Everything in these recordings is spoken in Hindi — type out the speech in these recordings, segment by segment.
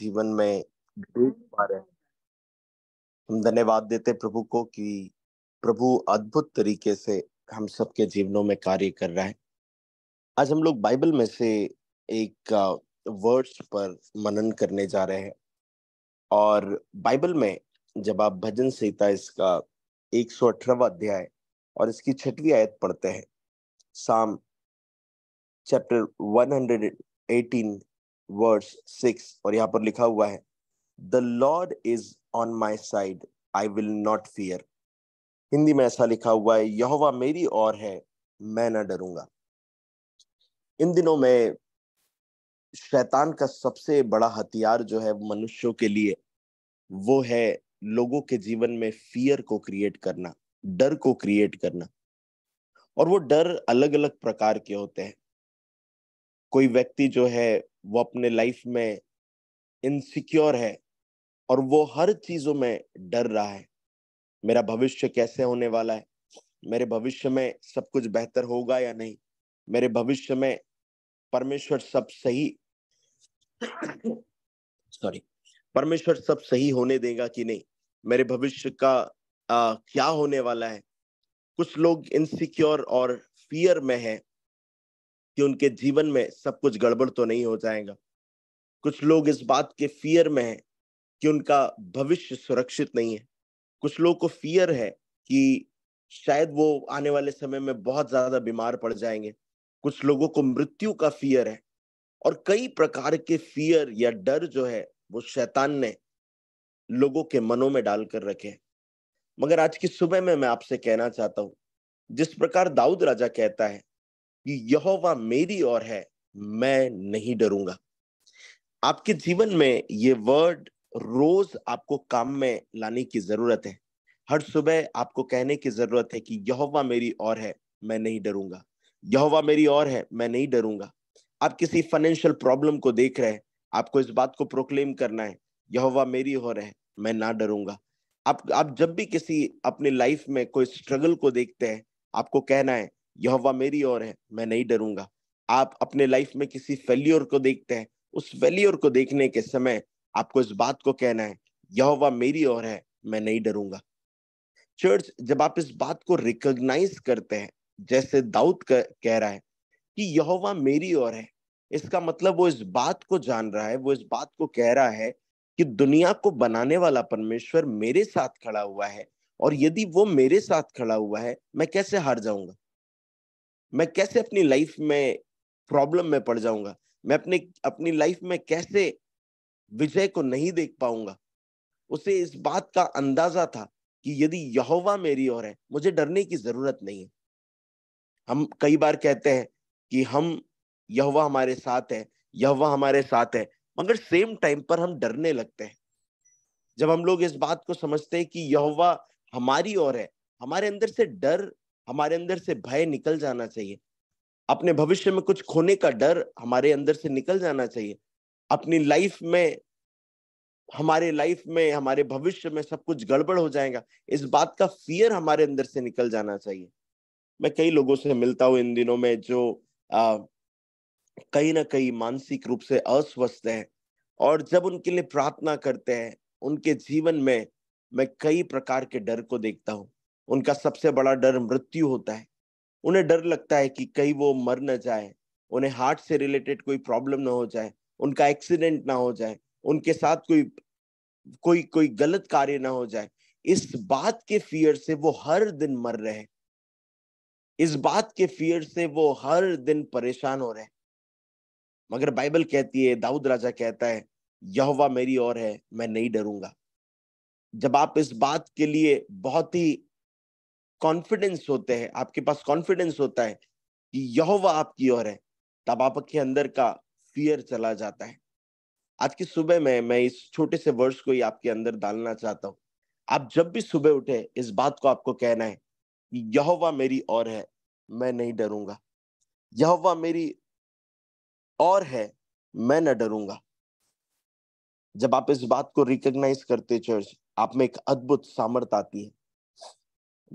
जीवन में देख हम्म। पा रहे हैं हम धन्यवाद देते प्रभु को कि प्रभु अद्भुत तरीके से हम सबके जीवनों में कार्य कर रहा है आज हम लोग बाइबल में से एक वर्ड्स पर मनन करने जा रहे हैं और बाइबल में जब आप भजन संहिता इसका एक सौ अठारहवा अध्याय और इसकी छठवीं आयत पढ़ते हैं साम चैप्टर 118 वर्स सिक्स और यहाँ पर लिखा हुआ है the Lord is on my side I will not fear Hindi में ऐसा लिखा हुआ है यहोवा मेरी और है मैं ना डरूंगा इन दिनों में शैतान का सबसे बड़ा हथियार जो है मनुष्यों के लिए वो है लोगों के जीवन में फियर को क्रिएट करना डर को क्रिएट करना और वो डर अलग अलग प्रकार के होते हैं कोई व्यक्ति जो है वो अपने लाइफ में इनसिक्योर है और वो हर चीजों में डर रहा है मेरा भविष्य कैसे होने वाला है मेरे भविष्य में सब कुछ बेहतर होगा या नहीं मेरे भविष्य में परमेश्वर सब सही सॉरी परमेश्वर सब सही होने देगा कि नहीं मेरे भविष्य का आ, क्या होने वाला है कुछ लोग इनसिक्योर और फियर में है कि उनके जीवन में सब कुछ गड़बड़ तो नहीं हो जाएगा कुछ लोग इस बात के फियर में हैं कि उनका भविष्य सुरक्षित नहीं है कुछ लोग को फियर है कि शायद वो आने वाले समय में बहुत ज्यादा बीमार पड़ जाएंगे कुछ लोगों को मृत्यु का फियर है और कई प्रकार के फियर या डर जो है वो शैतान ने लोगों के मनों में डालकर रखे हैं मगर आज की सुबह में मैं आपसे कहना चाहता हूं जिस प्रकार दाऊद राजा कहता है कि यहोवा मेरी ओर है मैं नहीं डरूंगा आपके जीवन में ये वर्ड रोज आपको काम में लाने की जरूरत है हर सुबह आपको कहने की जरूरत है कि यहोवा मेरी और है मैं नहीं डरूंगा यहोवा मेरी और है मैं नहीं डरूंगा आप किसी फाइनेंशियल प्रॉब्लम को देख रहे हैं आपको इस बात को प्रोक्लेम करना है यहोवा मेरी और है मैं ना डरूंगा आप आप जब भी किसी अपने लाइफ में कोई स्ट्रगल को देखते हैं आपको कहना है यहोवा मेरी ओर है मैं नहीं डरूंगा आप अपने लाइफ में किसी फेल्योर को देखते हैं उस फेल्योर को देखने के समय आपको इस बात को कहना है यहोवा मेरी ओर है मैं नहीं डरूंगा चर्च जब आप इस बात को रिकॉग्नाइज करते हैं जैसे दाऊद कह रहा है कि यहोवा मेरी ओर है इसका मतलब वो इस बात को जान रहा है वो इस बात को कह रहा है कि दुनिया को बनाने वाला परमेश्वर मेरे साथ खड़ा हुआ है और यदि वो मेरे साथ खड़ा हुआ है मैं कैसे हार जाऊंगा मैं कैसे अपनी लाइफ में प्रॉब्लम में पड़ जाऊंगा मैं अपने अपनी लाइफ में कैसे विजय को नहीं देख पाऊंगा उसे इस बात का अंदाजा था कि यदि यहोवा मेरी ओर है मुझे डरने की जरूरत नहीं है हम कई बार कहते हैं कि हम यहोवा हमारे साथ है यहोवा हमारे साथ है मगर सेम टाइम पर हम डरने लगते हैं जब हम लोग इस बात को समझते हैं कि यहोवा हमारी ओर है हमारे अंदर से डर हमारे अंदर से भय निकल जाना चाहिए अपने भविष्य में कुछ खोने का डर हमारे अंदर से निकल जाना चाहिए अपनी लाइफ में हमारे लाइफ में हमारे भविष्य में सब कुछ गड़बड़ हो जाएगा इस बात का फियर हमारे अंदर से निकल जाना चाहिए मैं कई लोगों से मिलता हूँ इन दिनों में जो कहीं ना कहीं मानसिक रूप से अस्वस्थ है और जब उनके लिए प्रार्थना करते हैं उनके जीवन में मैं कई प्रकार के डर को देखता हूँ उनका सबसे बड़ा डर मृत्यु होता है उन्हें डर लगता है कि कहीं वो मर ना जाए उन्हें हार्ट से रिलेटेड कोई प्रॉब्लम ना हो जाए उनका एक्सीडेंट ना हो जाए उनके साथ कोई कोई कोई गलत कार्य ना हो जाए इस बात के फियर से वो हर दिन मर रहे हैं इस बात के फियर से वो हर दिन परेशान हो रहे मगर बाइबल कहती है दाऊद राजा कहता है यहोवा मेरी और है मैं नहीं डरूंगा जब आप इस बात के लिए बहुत ही कॉन्फिडेंस होते हैं आपके पास कॉन्फिडेंस होता है कि यह आपकी ओर है तब आपके अंदर का फियर चला जाता है आज की सुबह में मैं इस छोटे से वर्ड्स को ही आपके अंदर डालना चाहता हूँ आप जब भी सुबह उठे इस बात को आपको कहना है कि यह मेरी और है मैं नहीं डरूंगा यह मेरी और है मैं न डरूंगा जब आप इस बात को रिकॉग्नाइज करते चर्च आप में एक अद्भुत सामर्थ आती है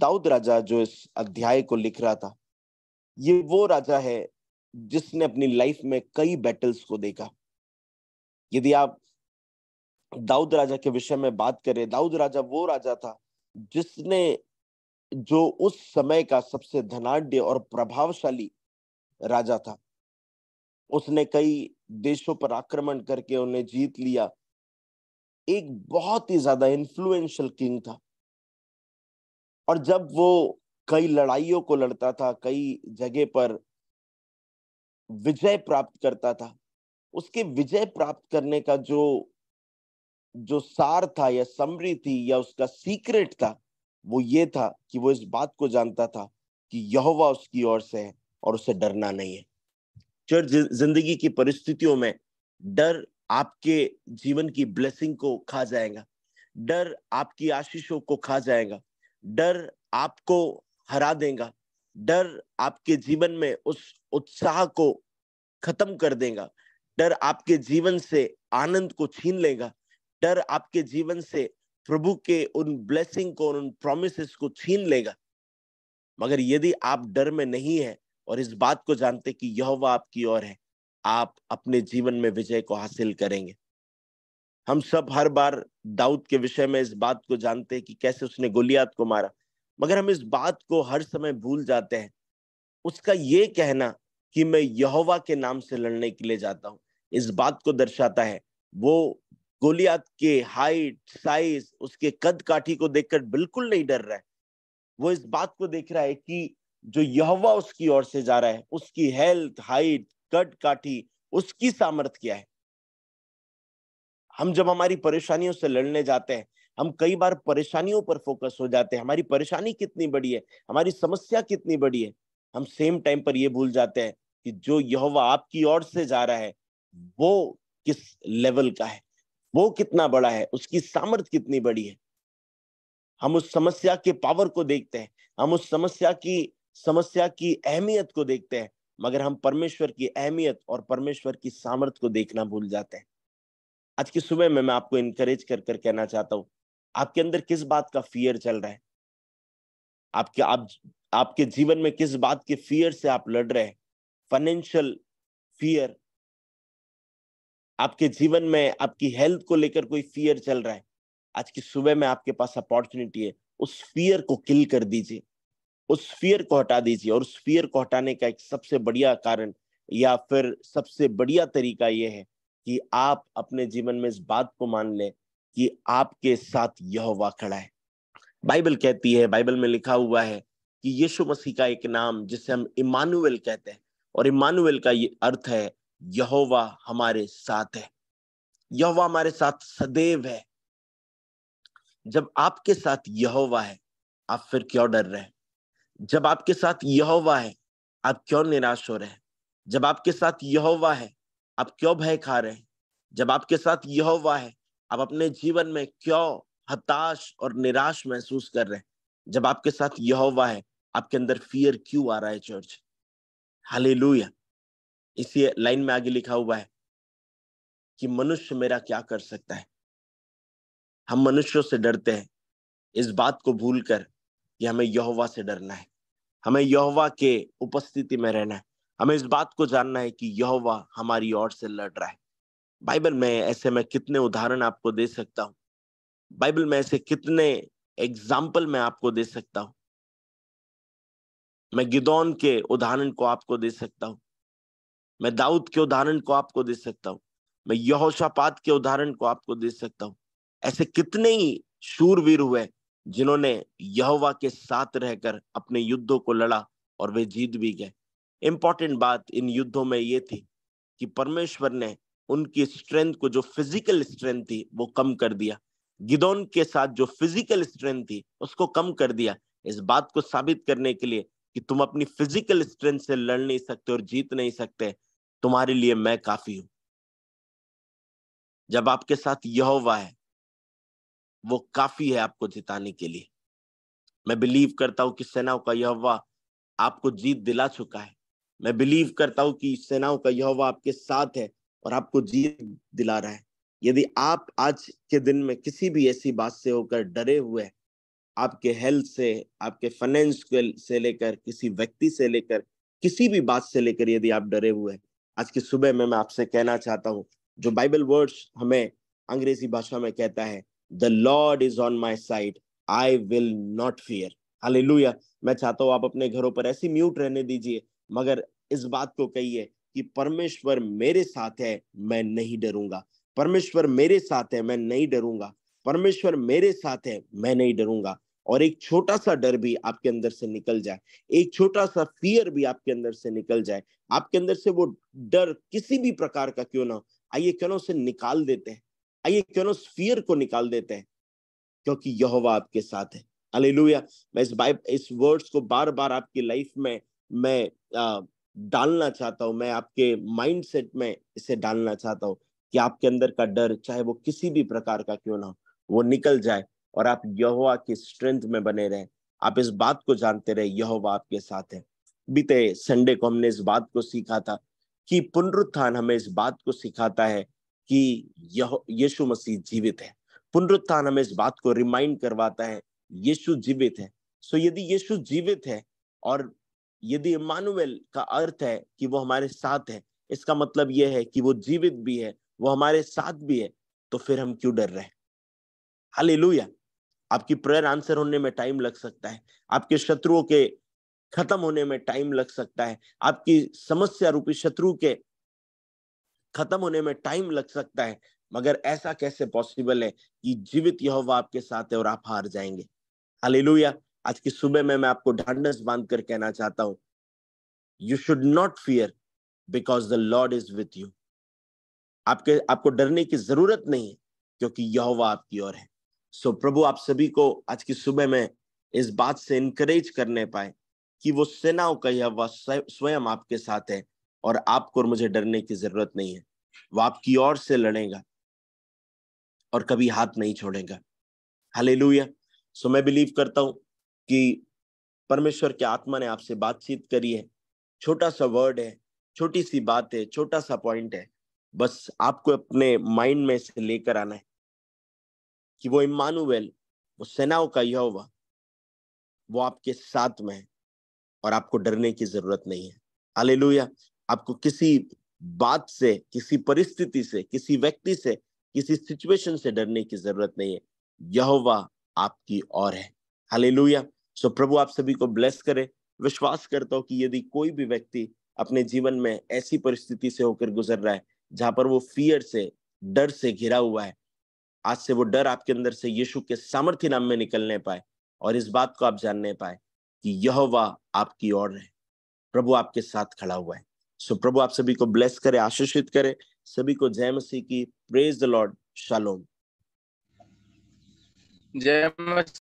दाऊद राजा जो इस अध्याय को लिख रहा था ये वो राजा है जिसने अपनी लाइफ में कई बैटल्स को देखा यदि आप दाऊद राजा के विषय में बात करें दाऊद राजा वो राजा था जिसने जो उस समय का सबसे धनाढ़ और प्रभावशाली राजा था उसने कई देशों पर आक्रमण करके उन्हें जीत लिया एक बहुत ही ज्यादा इन्फ्लुएंशियल किंग था और जब वो कई लड़ाइयों को लड़ता था कई जगह पर विजय प्राप्त करता था उसके विजय प्राप्त करने का जो जो सार था या समरी थी या उसका सीक्रेट था वो ये था कि वो इस बात को जानता था कि यहोवा उसकी ओर से है और उसे डरना नहीं है चर जिंदगी की परिस्थितियों में डर आपके जीवन की ब्लेसिंग को खा जाएगा डर आपकी आशीषों को खा जाएगा डर आपको हरा देगा डर आपके जीवन में उस उत्साह को खत्म कर देगा डर आपके जीवन से आनंद को छीन लेगा डर आपके जीवन से प्रभु के उन ब्लेसिंग को उन प्रोमिस को छीन लेगा मगर यदि आप डर में नहीं है और इस बात को जानते कि यह आपकी ओर है आप अपने जीवन में विजय को हासिल करेंगे हम सब हर बार दाऊद के विषय में इस बात को जानते हैं कि कैसे उसने गोलियात को मारा मगर हम इस बात को हर समय भूल जाते हैं उसका ये कहना कि मैं यहोवा के नाम से लड़ने के लिए जाता हूँ इस बात को दर्शाता है वो गोलियात के हाइट साइज उसके कद काठी को देखकर बिल्कुल नहीं डर रहा है वो इस बात को देख रहा है कि जो यहवा उसकी ओर से जा रहा है उसकी हेल्थ हाइट कट काठी उसकी सामर्थ्य क्या है हम जब हमारी परेशानियों से लड़ने जाते हैं हम कई बार परेशानियों पर फोकस हो जाते हैं हमारी परेशानी कितनी बड़ी है हमारी समस्या कितनी बड़ी है हम सेम टाइम पर यह भूल जाते हैं कि जो यहोवा आपकी ओर से जा रहा है वो किस लेवल का है वो कितना बड़ा है उसकी सामर्थ कितनी बड़ी है हम उस समस्या के पावर को देखते हैं हम उस समस्या की समस्या की अहमियत को देखते हैं मगर हम परमेश्वर की अहमियत और परमेश्वर की सामर्थ को देखना भूल जाते हैं आज की सुबह में मैं आपको इनकरेज कर कर कहना चाहता हूँ आपके अंदर किस बात का फियर चल रहा है आपके आप आपके जीवन में किस बात के फियर से आप लड़ रहे हैं फाइनेंशियल फियर आपके जीवन में आपकी हेल्थ को लेकर कोई फियर चल रहा है आज की सुबह में आपके पास अपॉर्चुनिटी है उस फियर को किल कर दीजिए उस फियर को हटा दीजिए और उस फियर को हटाने का एक सबसे बढ़िया कारण या फिर सबसे बढ़िया तरीका यह है कि आप अपने जीवन में इस बात को मान लें कि आपके साथ यह खड़ा है बाइबल कहती है बाइबल में लिखा हुआ है कि यीशु मसीह का एक नाम जिसे हम इमानुएल कहते हैं और इमानुएल का ये अर्थ है यहोवा हमारे साथ है यहोवा हमारे साथ सदैव है जब आपके साथ यहोवा है आप फिर क्यों डर रहे हैं जब आपके साथ यहोवा है आप क्यों निराश हो रहे हैं जब आपके साथ यहोवा है आप क्यों भय खा रहे हैं जब आपके साथ यह हुआ है आप अपने जीवन में क्यों हताश और निराश महसूस कर रहे हैं जब आपके साथ यह हुआ है आपके अंदर फियर क्यों आ रहा है चर्च हाले इसी लाइन में आगे लिखा हुआ है कि मनुष्य मेरा क्या कर सकता है हम मनुष्यों से डरते हैं इस बात को भूल कर कि हमें यहोवा से डरना है हमें यहोवा के उपस्थिति में रहना है हमें इस बात को जानना है कि यहोवा हमारी ओर से लड़ रहा है बाइबल में ऐसे मैं कितने उदाहरण आपको दे सकता हूँ बाइबल में ऐसे कितने एग्जाम्पल मैं आपको दे सकता हूँ मैं गिदौन के उदाहरण को आपको दे सकता हूँ मैं दाऊद के उदाहरण को आपको दे सकता हूँ मैं यहोशापात के उदाहरण को आपको दे सकता हूँ ऐसे कितने ही शूरवीर हुए जिन्होंने यहोवा के साथ रहकर अपने युद्धों को लड़ा और वे जीत भी गए इम्पॉर्टेंट बात इन युद्धों में ये थी कि परमेश्वर ने उनकी स्ट्रेंथ को जो फिजिकल स्ट्रेंथ थी वो कम कर दिया गिदोन के साथ जो फिजिकल स्ट्रेंथ थी उसको कम कर दिया इस बात को साबित करने के लिए कि तुम अपनी फिजिकल स्ट्रेंथ से लड़ नहीं सकते और जीत नहीं सकते तुम्हारे लिए मैं काफी हूं जब आपके साथ यह है वो काफी है आपको जिताने के लिए मैं बिलीव करता हूं कि सेनाओं का यह आपको जीत दिला चुका है मैं बिलीव करता हूं कि सेनाओं का यहोवा आपके साथ है और आपको जीत दिला रहा है यदि आप आज के दिन में किसी भी ऐसी बात से होकर डरे हुए हैं आपके हेल्थ से आपके फाइनेंस से लेकर किसी व्यक्ति से लेकर किसी भी बात से लेकर यदि आप डरे हुए हैं आज की सुबह में मैं आपसे कहना चाहता हूँ जो बाइबल वर्ड्स हमें अंग्रेजी भाषा में कहता है the Lord is on my side I will not fear हाल मैं चाहता हूँ आप अपने घरों पर ऐसी म्यूट रहने दीजिए मगर इस बात को कहिए कि परमेश्वर मेरे साथ है मैं नहीं डरूंगा परमेश्वर मेरे साथ है मैं नहीं डरूंगा परमेश्वर मेरे साथ है मैं नहीं डरूंगा और एक छोटा सा डर भी आपके अंदर से निकल जाए एक छोटा सा फियर भी आपके अंदर से निकल जाए आपके अंदर से वो डर किसी भी प्रकार का क्यों ना आइए क्यों ना उसे निकाल देते हैं आइए क्यों ना उस फियर को निकाल देते हैं क्योंकि यहोवा आपके साथ है अलेलुया मैं इस बाइब इस वर्ड्स को बार बार आपकी लाइफ में मैं आ, डालना चाहता हूँ मैं आपके माइंडसेट में इसे डालना चाहता हूँ कि आपके अंदर का डर चाहे वो किसी भी प्रकार का क्यों ना हो वो निकल जाए और आप यहोवा की स्ट्रेंथ में बने रहे आप इस बात को जानते रहे यहोवा आपके साथ है बीते संडे को हमने इस बात को सीखा था कि पुनरुत्थान हमें इस बात को सिखाता है कि यीशु मसीह जीवित है पुनरुत्थान हमें इस बात को रिमाइंड करवाता है यीशु जीवित है सो यदि यीशु जीवित है और यदि इमानुएल का अर्थ है कि वो हमारे साथ है इसका मतलब यह है कि वो जीवित भी है वो हमारे साथ भी है तो फिर हम क्यों डर रहे हाली लुया आपकी प्रेयर आंसर होने में टाइम लग सकता है आपके शत्रुओं के खत्म होने में टाइम लग सकता है आपकी समस्या रूपी शत्रु के खत्म होने में टाइम लग सकता है मगर ऐसा कैसे पॉसिबल है कि जीवित यह आपके साथ है और आप हार जाएंगे हालेलुया आज की सुबह में मैं आपको ढांडस बांध कर कहना चाहता हूं you should not fear because the Lord is with you आपके आपको डरने की जरूरत नहीं है क्योंकि हुआ आपकी ओर है सो so, प्रभु आप सभी को आज की सुबह में इस बात से इनकरेज करने पाए कि वो सेनाओं का यह स्वयं आपके साथ है और आपको और मुझे डरने की जरूरत नहीं है वो आपकी ओर से लड़ेगा और कभी हाथ नहीं छोड़ेगा हालेलुया सो so, मैं बिलीव करता हूं कि परमेश्वर की आत्मा ने आपसे बातचीत करी है छोटा सा वर्ड है छोटी सी बात है छोटा सा पॉइंट है बस आपको अपने माइंड में से लेकर आना है कि वो इमानुवेल वो सेनाओं का यह हुआ वो आपके साथ में है और आपको डरने की जरूरत नहीं है हालेलुया आपको किसी बात से किसी परिस्थिति से किसी व्यक्ति से किसी सिचुएशन से डरने की जरूरत नहीं है यह आपकी और है हालेलुया सो प्रभु आप सभी को ब्लेस करे विश्वास करता हूं कि यदि कोई भी व्यक्ति अपने जीवन में ऐसी परिस्थिति से होकर गुजर रहा है जहां पर वो फियर से डर से घिरा हुआ है आज से वो डर आपके अंदर से यीशु के सामर्थ्य नाम में निकलने पाए और इस बात को आप जानने पाए कि यह आपकी ओर है प्रभु आपके साथ खड़ा हुआ है सो प्रभु आप सभी को ब्लेस करे आशीषित करे सभी को जय मसीह की प्रेज द लॉर्ड शालोम जय